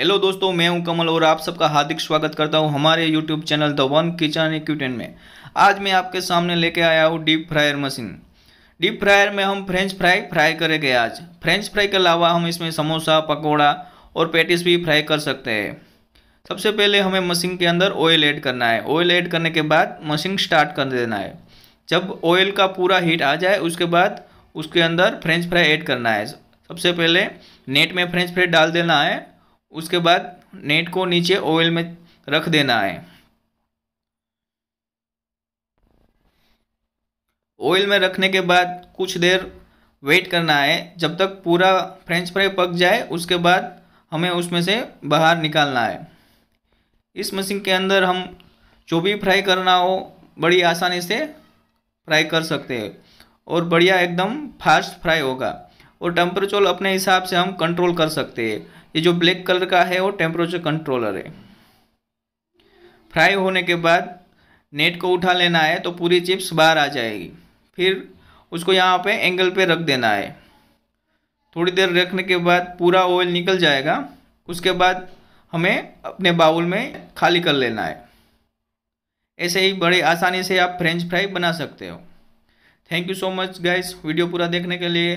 hello दोस्तों मैं हूं कमल और आप सबका हार्दिक स्वागत करता हूं हमारे YouTube channel the one kitchen equipment में आज मैं आपके सामने लेके आया हूं deep fryer machine deep fryer में हम फ्रेंच फ्राई फ्राई करेंगे आज फ्रेंच फ्राई के अलावा हम इसमें समोसा पकौड़ा और पैटिस भी फ्राई कर सकते हैं सबसे पहले हमें मशीन के अंदर ऑयल ऐड करना है ऑयल ऐड करने के बाद मशीन स्टार्ट कर देना है जब ऑयल का पूरा हीट आ जाए उसके बाद उसके अंदर फ्रेंच फ्राई ऐड करना है सबसे पहले नेट में फ्रेंच फ्राई डाल देना है उसके बाद नेट को नीचे ऑयल में रख देना है ऑयल में रखने के बाद कुछ देर वेट करना है जब तक पूरा फ्रेंच फ्राई पक जाए उसके बाद हमें उसमें से बाहर निकालना है इस मशीन के अंदर हम जो भी फ्राई करना हो बड़ी आसानी से फ्राई कर सकते हैं और बढ़िया एकदम फास्ट फ्राई होगा और टेम्परेचर अपने हिसाब से हम कंट्रोल कर सकते हैं ये जो ब्लैक कलर का है वो टेम्परेचर कंट्रोलर है फ्राई होने के बाद नेट को उठा लेना है तो पूरी चिप्स बाहर आ जाएगी फिर उसको यहाँ पे एंगल पे रख देना है थोड़ी देर रखने के बाद पूरा ऑयल निकल जाएगा उसके बाद हमें अपने बाउल में खाली कर लेना है ऐसे ही बड़े आसानी से आप फ्रेंच फ्राई बना सकते हो thank you so much guys video पूरा देखने के लिए